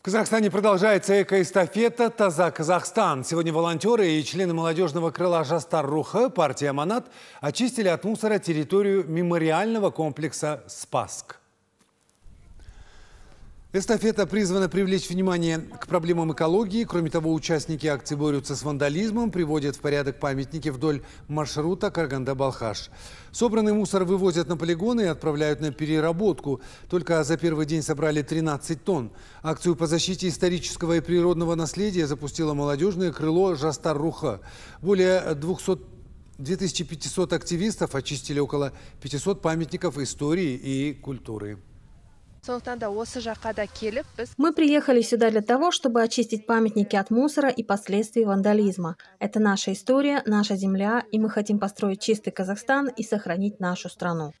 В Казахстане продолжается эстафета «Таза Казахстан». Сегодня волонтеры и члены молодежного крыла «Жастар Руха» партии «Аманат» очистили от мусора территорию мемориального комплекса «Спаск». Эстафета призвана привлечь внимание к проблемам экологии. Кроме того, участники акции борются с вандализмом, приводят в порядок памятники вдоль маршрута Карганда-Балхаш. Собранный мусор вывозят на полигоны и отправляют на переработку. Только за первый день собрали 13 тонн. Акцию по защите исторического и природного наследия запустило молодежное крыло «Жастар-Руха». Более 200 2500 активистов очистили около 500 памятников истории и культуры. Мы приехали сюда для того, чтобы очистить памятники от мусора и последствий вандализма. Это наша история, наша земля, и мы хотим построить чистый Казахстан и сохранить нашу страну.